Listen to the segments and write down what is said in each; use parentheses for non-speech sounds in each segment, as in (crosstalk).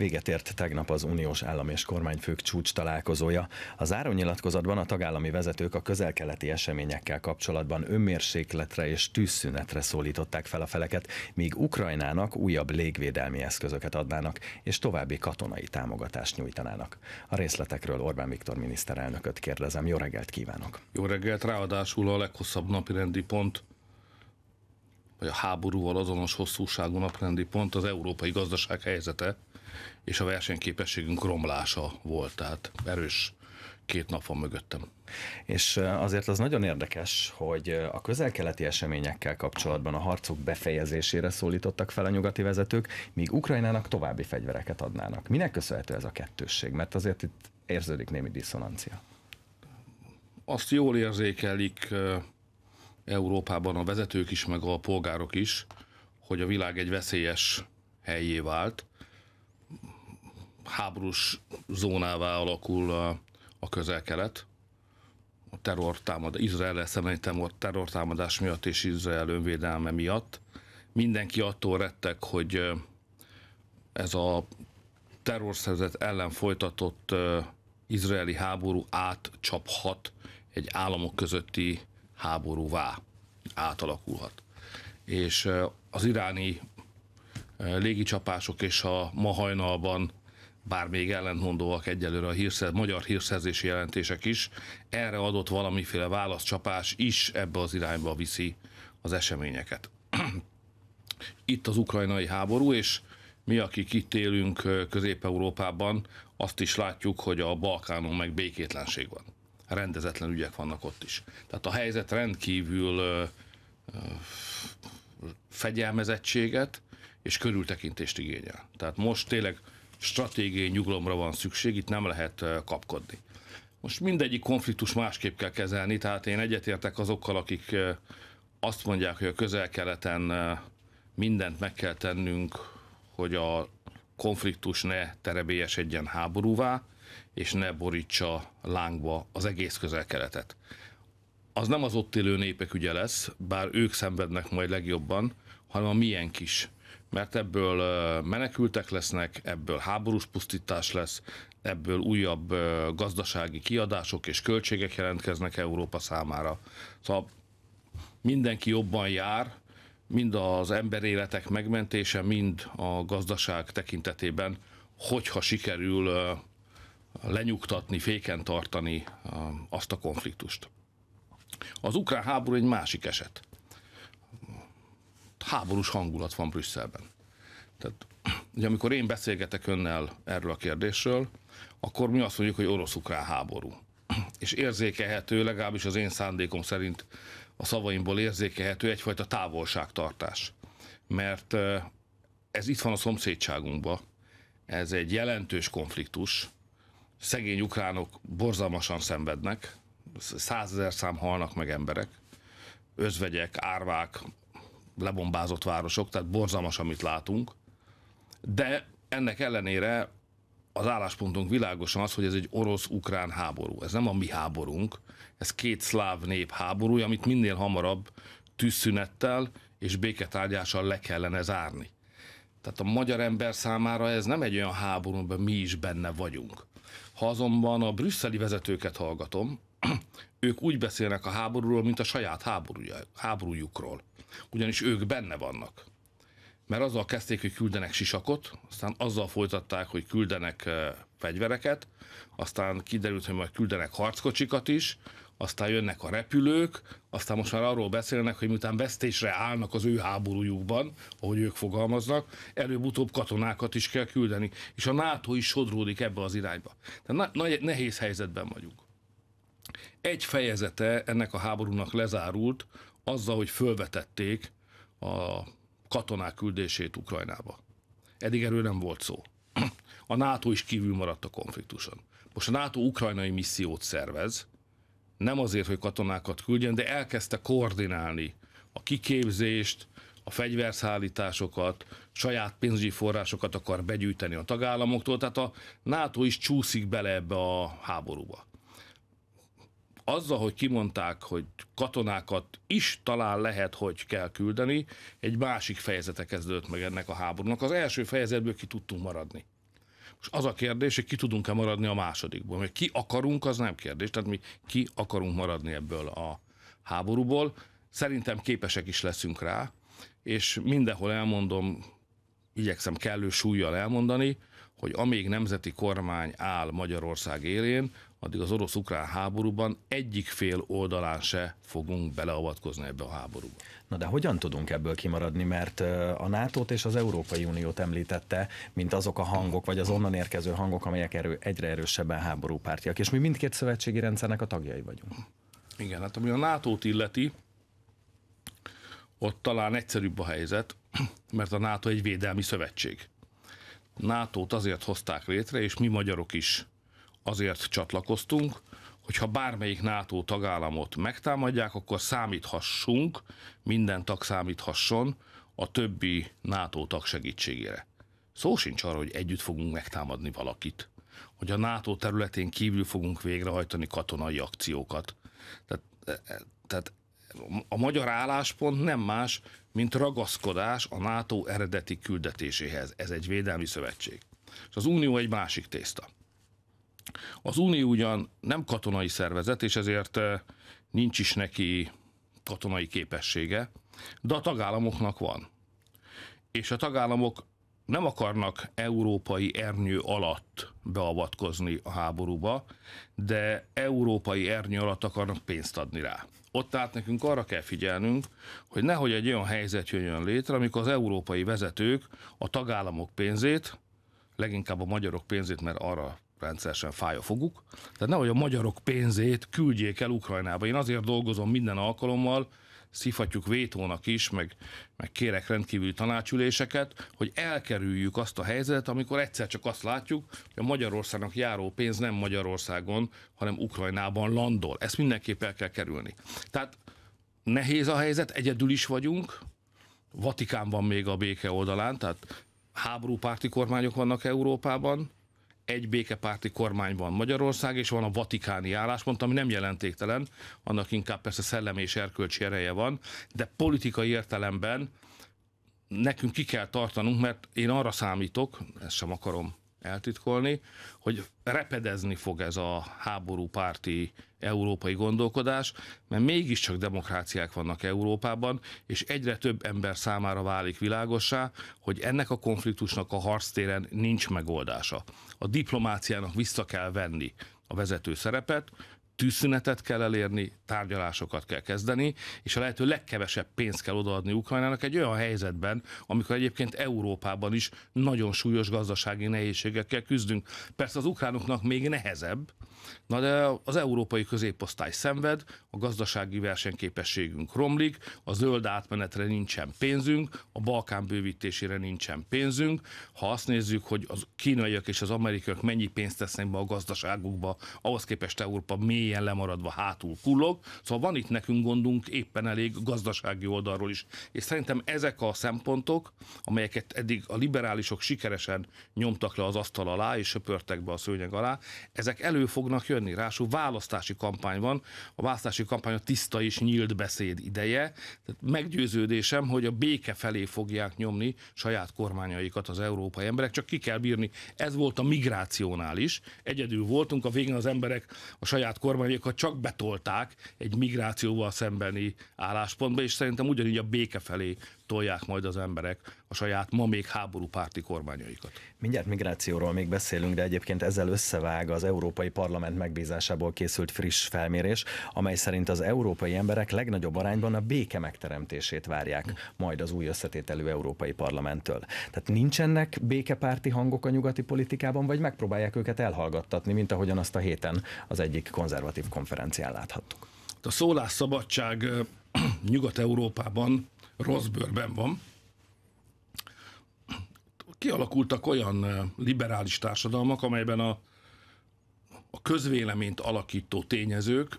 Véget ért tegnap az uniós állam és kormányfők csúcs találkozója. A zárónyilatkozatban a tagállami vezetők a közelkeleti eseményekkel kapcsolatban önmérsékletre és tűzszünetre szólították fel a feleket, míg Ukrajnának újabb légvédelmi eszközöket adnának és további katonai támogatást nyújtanának. A részletekről Orbán Viktor miniszterelnököt kérdezem. Jó reggelt kívánok! Jó reggelt, ráadásul a leghosszabb napirendi pont vagy a háborúval azonos hosszúságú naprendi pont az európai gazdaság helyzete, és a versenyképességünk romlása volt, tehát erős két nap van mögöttem. És azért az nagyon érdekes, hogy a közelkeleti eseményekkel kapcsolatban a harcok befejezésére szólítottak fel a nyugati vezetők, míg Ukrajnának további fegyvereket adnának. Minek köszönhető ez a kettősség? Mert azért itt érződik némi diszonancia. Azt jól érzékelik Európában a vezetők is, meg a polgárok is, hogy a világ egy veszélyes helyé vált, háborús zónává alakul a, a közel-kelet. A támad, Izrael szemben terror, támadás miatt és Izrael önvédelme miatt. Mindenki attól rettek, hogy ez a terrorszerzet ellen folytatott izraeli háború átcsaphat egy államok közötti háborúvá, átalakulhat. És az iráni légicsapások és a ma hajnalban bár még ellentmondóak egyelőre a hírszer, magyar hírszerzési jelentések is, erre adott valamiféle válaszcsapás is ebbe az irányba viszi az eseményeket. (clears throat) Itt az ukrajnai háború, és mi, akik itt élünk Közép-Európában, azt is látjuk, hogy a Balkánon meg békétlenség van. Rendezetlen ügyek vannak ott is. Tehát a helyzet rendkívül ö, ö, fegyelmezettséget és körültekintést igényel. Tehát most tényleg stratégiai nyugalomra van szükség, itt nem lehet kapkodni. Most mindegyik konfliktus másképp kell kezelni, tehát én egyetértek azokkal, akik azt mondják, hogy a közel-keleten mindent meg kell tennünk, hogy a konfliktus ne terebélyesedjen háborúvá, és ne borítsa lángba az egész közel-keletet. Az nem az ott élő népek ügye lesz, bár ők szenvednek majd legjobban, hanem a milyen kis mert ebből menekültek lesznek, ebből háborús pusztítás lesz, ebből újabb gazdasági kiadások és költségek jelentkeznek Európa számára. Szóval mindenki jobban jár, mind az emberéletek megmentése, mind a gazdaság tekintetében, hogyha sikerül lenyugtatni, féken tartani azt a konfliktust. Az ukrán háború egy másik eset háborús hangulat van Brüsszelben. Tehát, ugye amikor én beszélgetek önnel erről a kérdésről, akkor mi azt mondjuk, hogy orosz-ukrán háború. És érzékelhető, legalábbis az én szándékom szerint a szavaimból érzékelhető egyfajta távolságtartás. Mert ez itt van a szomszédságunkban, ez egy jelentős konfliktus, szegény ukránok borzalmasan szenvednek, százezer szám halnak meg emberek, özvegyek, árvák, lebombázott városok, tehát borzalmas, amit látunk, de ennek ellenére az álláspontunk világosan az, hogy ez egy orosz-ukrán háború. Ez nem a mi háborunk, ez két szláv nép háborúja, amit minél hamarabb tűzszünettel és béketárgyással le kellene zárni. Tehát a magyar ember számára ez nem egy olyan háború, amiben mi is benne vagyunk. Ha azonban a brüsszeli vezetőket hallgatom, (clears throat) ők úgy beszélnek a háborúról, mint a saját háborúja, háborújukról. Ugyanis ők benne vannak. Mert azzal kezdték, hogy küldenek sisakot, aztán azzal folytatták, hogy küldenek fegyvereket, aztán kiderült, hogy majd küldenek harckocsikat is, aztán jönnek a repülők, aztán most már arról beszélnek, hogy miután vesztésre állnak az ő háborújukban, ahogy ők fogalmaznak, előbb-utóbb katonákat is kell küldeni, és a NATO is sodródik ebbe az irányba. Tehát nehéz helyzetben vagyunk. Egy fejezete ennek a háborúnak lezárult azzal, hogy fölvetették a katonák küldését Ukrajnába. Eddig erről nem volt szó. A NATO is kívül maradt a konfliktuson. Most a NATO ukrajnai missziót szervez, nem azért, hogy katonákat küldjen, de elkezdte koordinálni a kiképzést, a fegyverszállításokat, saját pénzügyi forrásokat akar begyűjteni a tagállamoktól, tehát a NATO is csúszik bele ebbe a háborúba azzal, hogy kimondták, hogy katonákat is talán lehet, hogy kell küldeni, egy másik fejezete kezdődött meg ennek a háborúnak. Az első fejezetből ki tudtunk maradni. Most az a kérdés, hogy ki tudunk-e maradni a másodikból. Mert ki akarunk, az nem kérdés. Tehát mi ki akarunk maradni ebből a háborúból. Szerintem képesek is leszünk rá, és mindenhol elmondom, igyekszem kellő súlyjal elmondani, hogy amíg nemzeti kormány áll Magyarország élén, addig az orosz-ukrán háborúban egyik fél oldalán se fogunk beleavatkozni ebbe a háborúba. Na de hogyan tudunk ebből kimaradni, mert a nato és az Európai Uniót említette, mint azok a hangok, vagy az onnan érkező hangok, amelyek erő, egyre erősebben háborúpártiak, és mi mindkét szövetségi rendszernek a tagjai vagyunk. Igen, hát ami a nato illeti, ott talán egyszerűbb a helyzet, (clears throat) mert a NATO egy védelmi szövetség. NATO-t azért hozták létre, és mi magyarok is azért csatlakoztunk, hogyha bármelyik NATO tagállamot megtámadják, akkor számíthassunk, minden tag számíthasson a többi NATO tag segítségére. Szó sincs arra, hogy együtt fogunk megtámadni valakit, hogy a NATO területén kívül fogunk végrehajtani katonai akciókat. Tehát, e, e, tehát a magyar álláspont nem más, mint ragaszkodás a NATO eredeti küldetéséhez. Ez egy védelmi szövetség. És az Unió egy másik tészta. Az Unió ugyan nem katonai szervezet, és ezért eh, nincs is neki katonai képessége, de a tagállamoknak van. És a tagállamok nem akarnak európai ernyő alatt beavatkozni a háborúba, de európai ernyő alatt akarnak pénzt adni rá. Ott át nekünk arra kell figyelnünk, hogy nehogy egy olyan helyzet jöjjön létre, amikor az európai vezetők a tagállamok pénzét, leginkább a magyarok pénzét, mert arra rendszeresen fáj a foguk, tehát nehogy a magyarok pénzét küldjék el Ukrajnába. Én azért dolgozom minden alkalommal, szifatjuk vétónak is, meg, meg kérek rendkívüli tanácsüléseket, hogy elkerüljük azt a helyzetet, amikor egyszer csak azt látjuk, hogy a Magyarországnak járó pénz nem Magyarországon, hanem Ukrajnában landol. Ezt mindenképp el kell kerülni. Tehát nehéz a helyzet, egyedül is vagyunk, Vatikán van még a béke oldalán, tehát háborúpárti kormányok vannak Európában, egy békepárti kormány van Magyarország, és van a vatikáni álláspont, ami nem jelentéktelen, annak inkább persze szellemi és erkölcsi ereje van, de politikai értelemben nekünk ki kell tartanunk, mert én arra számítok, ezt sem akarom eltitkolni, hogy repedezni fog ez a háborúpárti európai gondolkodás, mert mégiscsak demokráciák vannak Európában, és egyre több ember számára válik világossá, hogy ennek a konfliktusnak a harctéren nincs megoldása. A diplomáciának vissza kell venni a vezető szerepet, tűzszünetet kell elérni, tárgyalásokat kell kezdeni, és a lehető legkevesebb pénzt kell odaadni Ukrajnának egy olyan helyzetben, amikor egyébként Európában is nagyon súlyos gazdasági nehézségekkel küzdünk. Persze az ukránoknak még nehezebb, na de az európai középosztály szenved, a gazdasági versenyképességünk romlik, a zöld átmenetre nincsen pénzünk, a Balkán bővítésére nincsen pénzünk. Ha azt nézzük, hogy az kínaiak és az amerikaiak mennyi pénzt tesznek be a gazdaságukba, ahhoz képest Európa mély mélyen lemaradva hátul kullog. Szóval van itt nekünk gondunk éppen elég gazdasági oldalról is. És szerintem ezek a szempontok, amelyeket eddig a liberálisok sikeresen nyomtak le az asztal alá és söpörtek be a szőnyeg alá, ezek elő fognak jönni. Rásul választási kampány van, a választási kampány a tiszta és nyílt beszéd ideje. Tehát meggyőződésem, hogy a béke felé fogják nyomni saját kormányaikat az európai emberek, csak ki kell bírni. Ez volt a migrációnál is. Egyedül voltunk, a végén az emberek a saját kormány kormányékat csak betolták egy migrációval szembeni álláspontba, és szerintem ugyanígy a béke felé tolják majd az emberek a saját ma még párti kormányaikat. Mindjárt migrációról még beszélünk, de egyébként ezzel összevág az Európai Parlament megbízásából készült friss felmérés, amely szerint az európai emberek legnagyobb arányban a béke megteremtését várják majd az új összetételű Európai Parlamenttől. Tehát nincsenek békepárti hangok a nyugati politikában, vagy megpróbálják őket elhallgattatni, mint ahogyan azt a héten az egyik konzervatív konferencián láthattuk. A szólásszabadság (clears throat) Nyugat-Európában rossz bőrben van, kialakultak olyan liberális társadalmak, amelyben a, a közvéleményt alakító tényezők,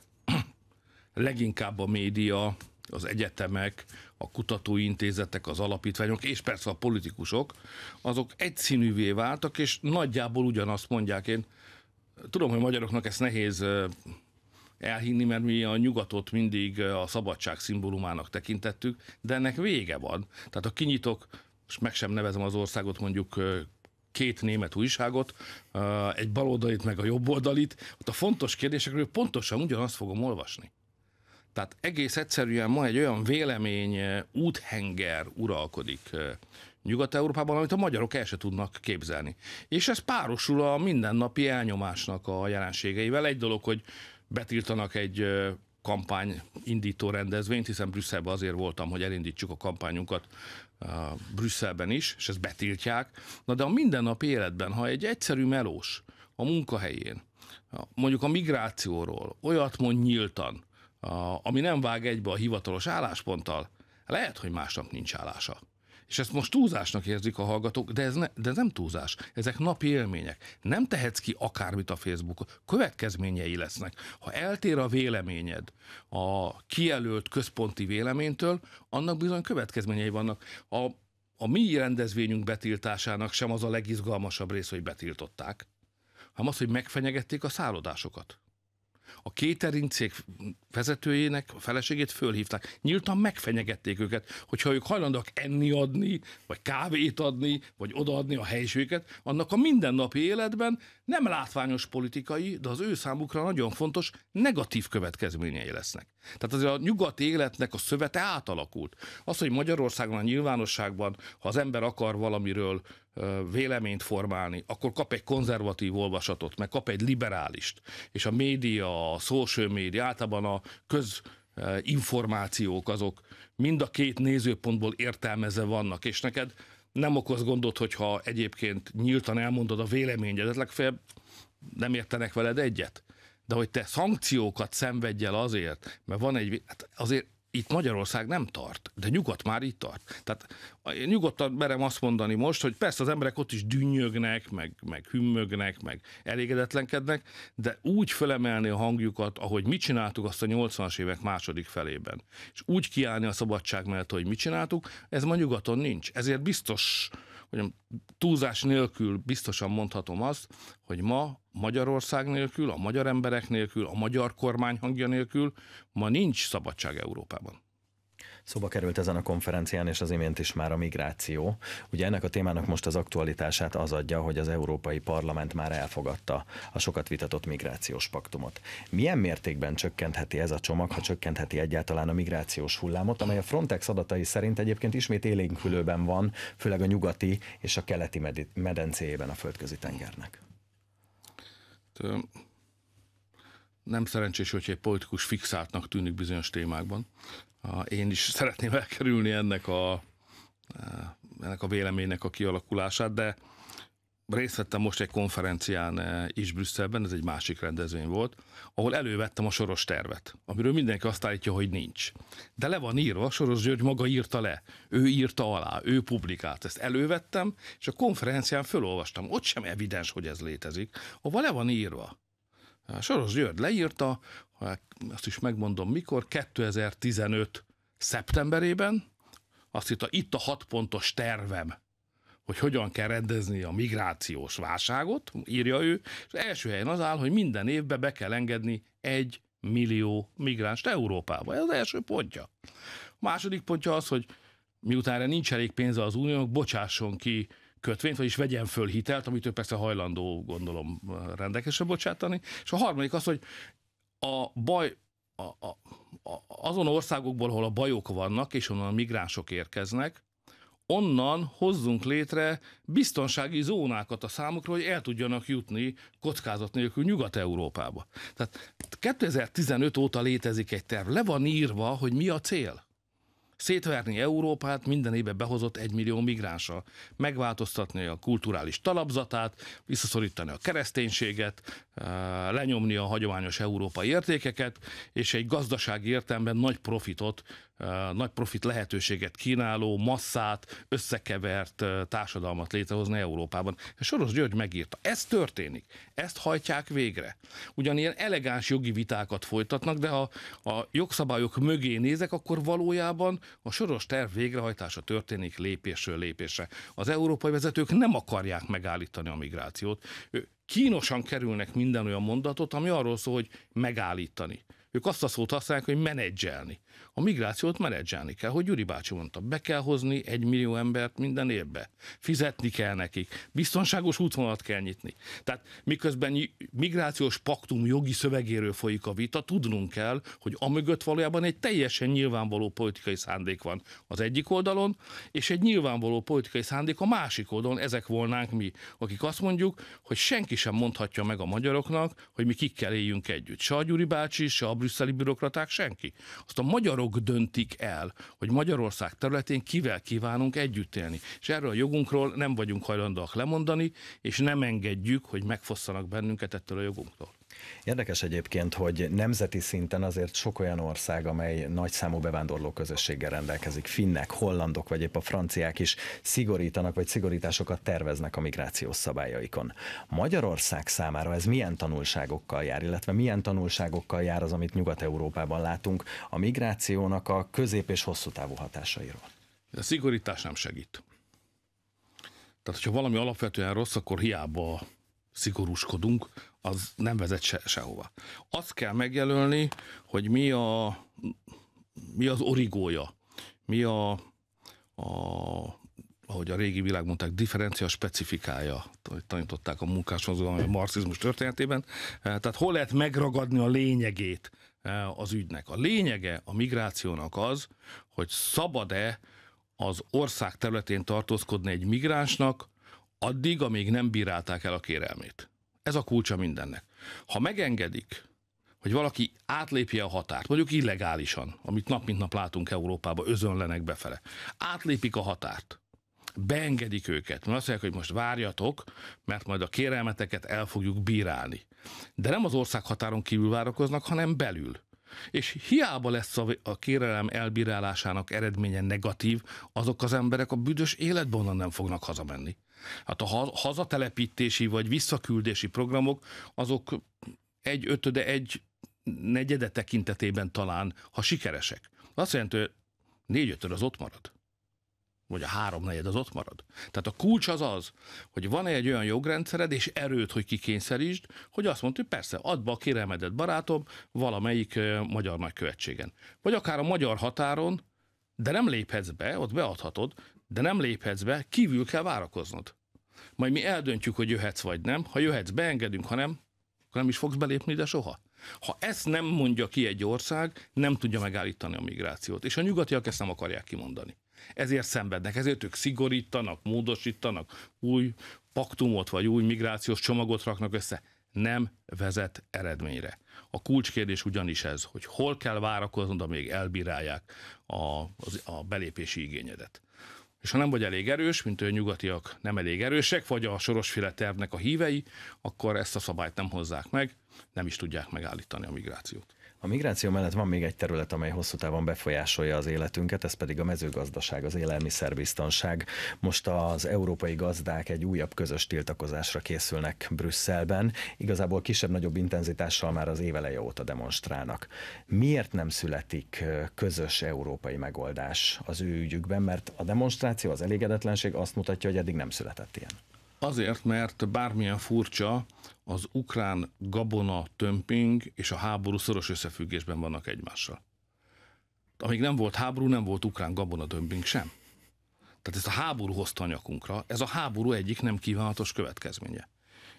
(clears throat) leginkább a média, az egyetemek, a kutatóintézetek, az alapítványok, és persze a politikusok, azok egyszínűvé váltak, és nagyjából ugyanazt mondják. Én tudom, hogy magyaroknak ezt nehéz elhinni, mert mi a nyugatot mindig a szabadság szimbólumának tekintettük, de ennek vége van. Tehát ha kinyitok és meg sem nevezem az országot mondjuk két német újságot, egy baloldalit meg a jobboldalit, ott a fontos kérdésekről pontosan ugyanazt fogom olvasni. Tehát egész egyszerűen ma egy olyan vélemény úthenger uralkodik Nyugat-Európában, amit a magyarok el se tudnak képzelni. És ez párosul a mindennapi elnyomásnak a jelenségeivel. Egy dolog, hogy betiltanak egy kampány indító rendezvényt, hiszen Brüsszelben azért voltam, hogy elindítsuk a kampányunkat a Brüsszelben is, és ezt betiltják. Na de a mindennapi életben, ha egy egyszerű melós a munkahelyén, mondjuk a migrációról olyat mond nyíltan, ami nem vág egybe a hivatalos állásponttal, lehet, hogy másnak nincs állása és ezt most túlzásnak érzik a hallgatók, de ez, ne, de ez nem túlzás, ezek napi élmények. Nem tehetsz ki akármit a Facebookon, következményei lesznek. Ha eltér a véleményed a kijelölt központi véleménytől, annak bizony következményei vannak. A, a mi rendezvényünk betiltásának sem az a legizgalmasabb rész, hogy betiltották, hanem az, hogy megfenyegették a szállodásokat a catering cég vezetőjének, a feleségét fölhívták. Nyíltan megfenyegették őket, hogyha ők hajlandóak enni adni, vagy kávét adni, vagy odaadni a helyiségüket, annak a mindennapi életben nem látványos politikai, de az ő számukra nagyon fontos negatív következményei lesznek. Tehát azért a nyugati életnek a szövete átalakult. Az, hogy Magyarországon a nyilvánosságban, ha az ember akar valamiről véleményt formálni, akkor kap egy konzervatív olvasatot, meg kap egy liberálist. És a média, a social média általában a köz, információk azok mind a két nézőpontból értelmezve vannak, és neked nem okoz gondot, hogyha egyébként nyíltan elmondod a véleményedet, legfeljebb nem értenek veled egyet. De hogy te szankciókat szenvedj el azért, mert van egy, hát azért itt Magyarország nem tart, de nyugat már itt tart. Tehát én nyugodtan merem azt mondani most, hogy persze az emberek ott is dünnyögnek, meg, meg hümmögnek, meg elégedetlenkednek, de úgy felemelni a hangjukat, ahogy mit csináltuk azt a 80-as évek második felében, és úgy kiállni a szabadság mellett, hogy mit csináltuk, ez ma nyugaton nincs. Ezért biztos hogy túlzás nélkül biztosan mondhatom azt, hogy ma Magyarország nélkül, a magyar emberek nélkül, a magyar kormány hangja nélkül ma nincs szabadság Európában. Szóba került ezen a konferencián, és az imént is már a migráció. Ugye ennek a témának most az aktualitását az adja, hogy az Európai Parlament már elfogadta a sokat vitatott migrációs paktumot. Milyen mértékben csökkentheti ez a csomag, ha csökkentheti egyáltalán a migrációs hullámot, amely a Frontex adatai szerint egyébként ismét élénkülőben van, főleg a nyugati és a keleti medencéjében a földközi tengernek? Hát, nem szerencsés, hogy egy politikus fixáltnak tűnik bizonyos témákban. Én is szeretném (laughs) elkerülni ennek a, e, ennek a véleménynek a kialakulását, de részt vettem most egy konferencián e, is Brüsszelben, ez egy másik rendezvény volt, ahol elővettem a soros tervet, amiről mindenki azt állítja, hogy nincs. De le van írva, Soros György maga írta le, ő írta alá, ő publikált. Ezt elővettem, és a konferencián fölolvastam. Ott sem evidens, hogy ez létezik. ahol le van írva. Soros György leírta, azt is megmondom mikor, 2015 szeptemberében, azt a itt a hat pontos tervem, hogy hogyan kell rendezni a migrációs válságot, írja ő, és első helyen az áll, hogy minden évben be kell engedni egy millió migránst Európába. Ez az első pontja. A második pontja az, hogy miután erre nincs elég pénze az uniónak, bocsásson ki kötvényt, vagyis vegyen föl hitelt, amit ő persze hajlandó, gondolom, rendelkezésre bocsátani. És a harmadik az, hogy a baj a, a, a, azon országokból, ahol a bajok vannak, és onnan a migránsok érkeznek, onnan hozzunk létre biztonsági zónákat a számukra, hogy el tudjanak jutni kockázat nélkül Nyugat-Európába. Tehát 2015 óta létezik egy terv. Le van írva, hogy mi a cél szétverni Európát minden éve behozott egymillió migránsa, megváltoztatni a kulturális talapzatát, visszaszorítani a kereszténységet, eh, lenyomni a hagyományos európai értékeket, és egy gazdasági értelemben nagy profitot nagy profit lehetőséget kínáló, masszát, összekevert társadalmat létrehozni Európában. Soros György megírta. Ez történik. Ezt hajtják végre. Ugyanilyen elegáns jogi vitákat folytatnak, de ha a jogszabályok mögé nézek, akkor valójában a soros terv végrehajtása történik lépésről lépésre. Az európai vezetők nem akarják megállítani a migrációt. Kínosan kerülnek minden olyan mondatot, ami arról szól, hogy megállítani. Ők azt a szót használják, hogy menedzselni. A migrációt menedzselni kell, hogy Gyuri bácsi mondta, be kell hozni egy millió embert minden évbe. Fizetni kell nekik. Biztonságos útvonalat kell nyitni. Tehát miközben migrációs paktum jogi szövegéről folyik a vita, tudnunk kell, hogy amögött valójában egy teljesen nyilvánvaló politikai szándék van az egyik oldalon, és egy nyilvánvaló politikai szándék a másik oldalon, ezek volnánk mi, akik azt mondjuk, hogy senki sem mondhatja meg a magyaroknak, hogy mi kikkel éljünk együtt. Se a Gyuri bácsi, se a brüsszeli bürokraták senki. Azt a magyarok döntik el, hogy Magyarország területén kivel kívánunk együtt élni. És erről a jogunkról nem vagyunk hajlandóak lemondani, és nem engedjük, hogy megfosszanak bennünket ettől a jogunktól. Érdekes egyébként, hogy nemzeti szinten azért sok olyan ország, amely nagyszámú bevándorló közösséggel rendelkezik, finnek, hollandok vagy épp a franciák is szigorítanak vagy szigorításokat terveznek a migrációs szabályaikon. Magyarország számára ez milyen tanulságokkal jár, illetve milyen tanulságokkal jár az, amit Nyugat-Európában látunk a migrációnak a közép- és hosszú távú hatásairól? A szigorítás nem segít. Tehát, hogyha valami alapvetően rossz, akkor hiába szigorúskodunk, az nem vezet se, sehova. Azt kell megjelölni, hogy mi, a, mi az origója, mi a, a ahogy a régi világ mondták, differencia specifikája, tanították a munkásmozgalom, a marxizmus történetében, e, tehát hol lehet megragadni a lényegét e, az ügynek. A lényege a migrációnak az, hogy szabad-e az ország területén tartózkodni egy migránsnak, addig, amíg nem bírálták el a kérelmét. Ez a kulcsa mindennek. Ha megengedik, hogy valaki átlépi a határt, mondjuk illegálisan, amit nap mint nap látunk Európában, özönlenek befele, átlépik a határt, beengedik őket, mert azt mondják, hogy most várjatok, mert majd a kérelmeteket el fogjuk bírálni. De nem az ország határon kívül várakoznak, hanem belül. És hiába lesz a kérelem elbírálásának eredménye negatív, azok az emberek a büdös életben onnan nem fognak hazamenni. Hát a hazatelepítési vagy visszaküldési programok azok egy ötöde, egy negyede tekintetében talán, ha sikeresek. Azt jelenti, hogy négy ötöd az ott marad. Vagy a negyed az ott marad. Tehát a kulcs az az, hogy van egy olyan jogrendszered és erőt, hogy kikényszerítsd, hogy azt mondta, hogy persze, add be a kérelmedet barátom valamelyik magyar nagykövetségen. Vagy akár a magyar határon, de nem léphetsz be, ott beadhatod, de nem léphetsz be, kívül kell várakoznod. Majd mi eldöntjük, hogy jöhetsz vagy nem. Ha jöhetsz, beengedünk, ha nem, akkor nem is fogsz belépni de soha. Ha ezt nem mondja ki egy ország, nem tudja megállítani a migrációt. És a nyugatiak ezt nem akarják kimondani. Ezért szenvednek, ezért ők szigorítanak, módosítanak, új paktumot vagy új migrációs csomagot raknak össze. Nem vezet eredményre. A kulcskérdés ugyanis ez, hogy hol kell várakoznod, amíg elbírálják a, a belépési igényedet és ha nem vagy elég erős, mint ő nyugatiak nem elég erősek, vagy a sorosféle tervnek a hívei, akkor ezt a szabályt nem hozzák meg, nem is tudják megállítani a migrációt. A migráció mellett van még egy terület, amely hosszú távon befolyásolja az életünket, ez pedig a mezőgazdaság, az élelmiszerbiztonság. Most az európai gazdák egy újabb közös tiltakozásra készülnek Brüsszelben. Igazából kisebb-nagyobb intenzitással már az éveleje óta demonstrálnak. Miért nem születik közös európai megoldás az ő ügyükben? Mert a demonstráció, az elégedetlenség azt mutatja, hogy eddig nem született ilyen. Azért, mert bármilyen furcsa, az ukrán gabona tömping és a háború szoros összefüggésben vannak egymással. Amíg nem volt háború, nem volt ukrán gabona tömping sem. Tehát ezt a háború hozta a nyakunkra, ez a háború egyik nem kívánatos következménye.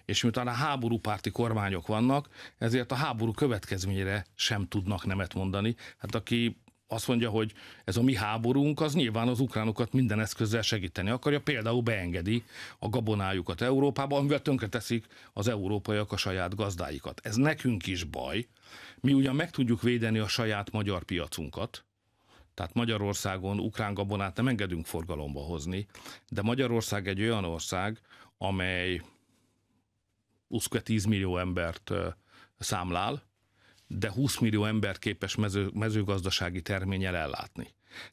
És miután a háborúpárti kormányok vannak, ezért a háború következményére sem tudnak nemet mondani. Hát aki azt mondja, hogy ez a mi háborunk, az nyilván az ukránokat minden eszközzel segíteni akarja, például beengedi a gabonájukat Európába, amivel tönkreteszik az európaiak a saját gazdáikat. Ez nekünk is baj. Mi ugyan meg tudjuk védeni a saját magyar piacunkat, tehát Magyarországon ukrán gabonát nem engedünk forgalomba hozni, de Magyarország egy olyan ország, amely 20-10 millió embert számlál, de 20 millió ember képes mező, mezőgazdasági terménnyel ellátni.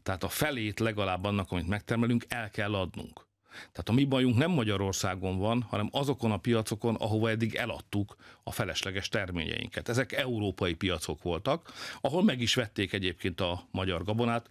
Tehát a felét legalább annak, amit megtermelünk, el kell adnunk. Tehát a mi bajunk nem Magyarországon van, hanem azokon a piacokon, ahova eddig eladtuk a felesleges terményeinket. Ezek európai piacok voltak, ahol meg is vették egyébként a magyar gabonát,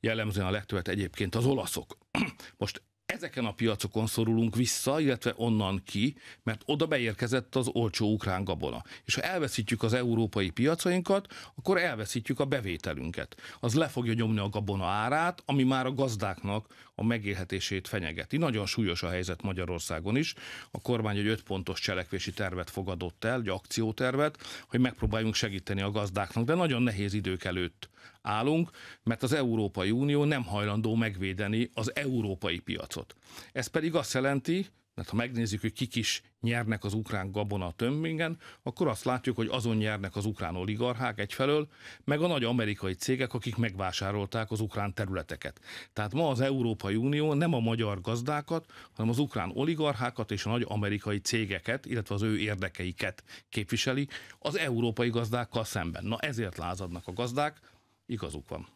jellemzően a legtöbbet egyébként az olaszok. (clears throat) Most ezeken a piacokon szorulunk vissza, illetve onnan ki, mert oda beérkezett az olcsó ukrán gabona. És ha elveszítjük az európai piacainkat, akkor elveszítjük a bevételünket. Az le fogja nyomni a gabona árát, ami már a gazdáknak a megélhetését fenyegeti. Nagyon súlyos a helyzet Magyarországon is. A kormány egy öt pontos cselekvési tervet fogadott el, egy akciótervet, hogy megpróbáljunk segíteni a gazdáknak, de nagyon nehéz idők előtt állunk, mert az Európai Unió nem hajlandó megvédeni az európai piacot. Ez pedig azt jelenti, mert ha megnézzük, hogy kik is nyernek az ukrán gabona tömbingen, akkor azt látjuk, hogy azon nyernek az ukrán oligarchák egyfelől, meg a nagy amerikai cégek, akik megvásárolták az ukrán területeket. Tehát ma az Európai Unió nem a magyar gazdákat, hanem az ukrán oligarchákat és a nagy amerikai cégeket, illetve az ő érdekeiket képviseli az európai gazdákkal szemben. Na ezért lázadnak a gazdák, igazuk van.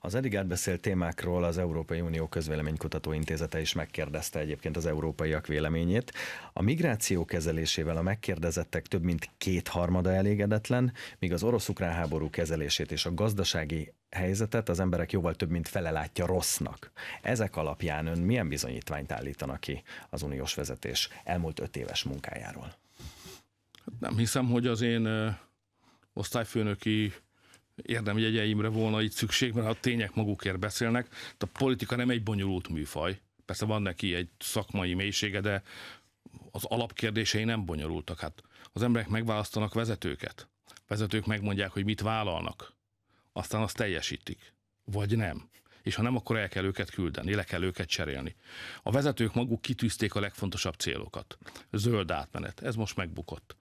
Az eddig átbeszélt témákról az Európai Unió Közvéleménykutató Intézete is megkérdezte egyébként az európaiak véleményét. A migráció kezelésével a megkérdezettek több mint kétharmada elégedetlen, míg az orosz-ukrán háború kezelését és a gazdasági helyzetet az emberek jóval több mint fele látja rossznak. Ezek alapján ön milyen bizonyítványt állítanak ki az uniós vezetés elmúlt öt éves munkájáról? Hát nem hiszem, hogy az én osztályfőnöki érdemjegyeimre volna itt szükség, mert a tények magukért beszélnek. A politika nem egy bonyolult műfaj. Persze van neki egy szakmai mélysége, de az alapkérdései nem bonyolultak. Hát az emberek megválasztanak vezetőket. Vezetők megmondják, hogy mit vállalnak. Aztán azt teljesítik. Vagy nem és ha nem, akkor el kell őket küldeni, le kell őket cserélni. A vezetők maguk kitűzték a legfontosabb célokat. Zöld átmenet, ez most megbukott.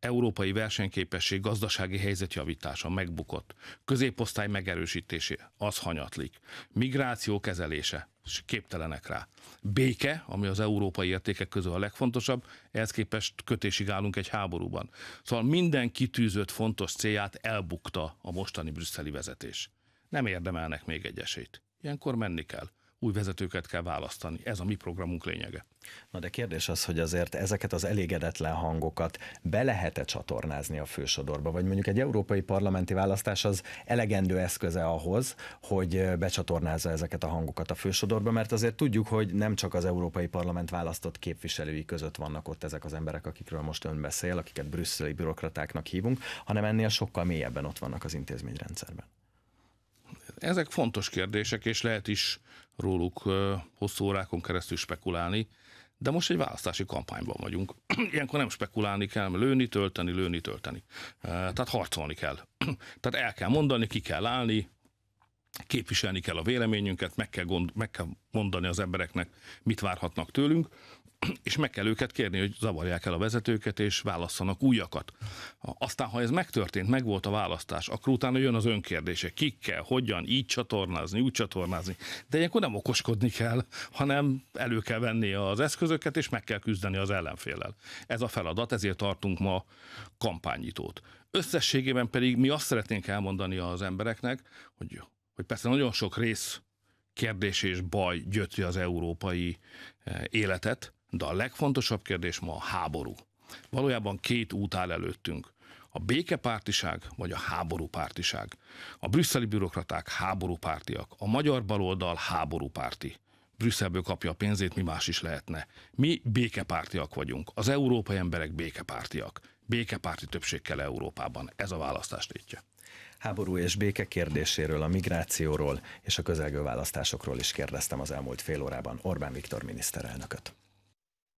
Európai versenyképesség, gazdasági helyzet javítása megbukott. Középosztály megerősítése, az hanyatlik. Migráció kezelése, és képtelenek rá. Béke, ami az európai értékek közül a legfontosabb, ehhez képest kötésig állunk egy háborúban. Szóval minden kitűzött fontos célját elbukta a mostani brüsszeli vezetés nem érdemelnek még egy esélyt. Ilyenkor menni kell új vezetőket kell választani. Ez a mi programunk lényege. Na de kérdés az, hogy azért ezeket az elégedetlen hangokat be lehet-e csatornázni a fősodorba? Vagy mondjuk egy európai parlamenti választás az elegendő eszköze ahhoz, hogy becsatornázza ezeket a hangokat a fősodorba, mert azért tudjuk, hogy nem csak az európai parlament választott képviselői között vannak ott ezek az emberek, akikről most ön beszél, akiket brüsszeli bürokratáknak hívunk, hanem ennél sokkal mélyebben ott vannak az intézményrendszerben. Ezek fontos kérdések, és lehet is róluk hosszú órákon keresztül spekulálni, de most egy választási kampányban vagyunk. (clears throat) Ilyenkor nem spekulálni kell, hanem lőni, tölteni, lőni, tölteni. Tehát harcolni kell. (clears throat) Tehát el kell mondani, ki kell állni, képviselni kell a véleményünket, meg kell, gond, meg kell mondani az embereknek, mit várhatnak tőlünk, (clears throat) és meg kell őket kérni, hogy zavarják el a vezetőket, és válasszanak újakat. Aztán, ha ez megtörtént, meg volt a választás, akkor utána jön az önkérdése, kell, hogyan, így csatornázni, úgy csatornázni. De ilyenkor nem okoskodni kell, hanem elő kell venni az eszközöket, és meg kell küzdeni az ellenféllel. Ez a feladat, ezért tartunk ma kampányítót. Összességében pedig mi azt szeretnénk elmondani az embereknek, hogy hogy persze nagyon sok rész kérdés és baj gyötri az európai eh, életet, de a legfontosabb kérdés ma a háború. Valójában két út áll előttünk. A békepártiság vagy a háborúpártiság. A brüsszeli bürokraták háborúpártiak, a magyar baloldal háborúpárti. Brüsszelből kapja a pénzét, mi más is lehetne. Mi békepártiak vagyunk, az európai emberek békepártiak. Békepárti többség kell Európában. Ez a választás tétje. Háború és béke kérdéséről, a migrációról és a közelgő választásokról is kérdeztem az elmúlt fél órában Orbán Viktor miniszterelnököt.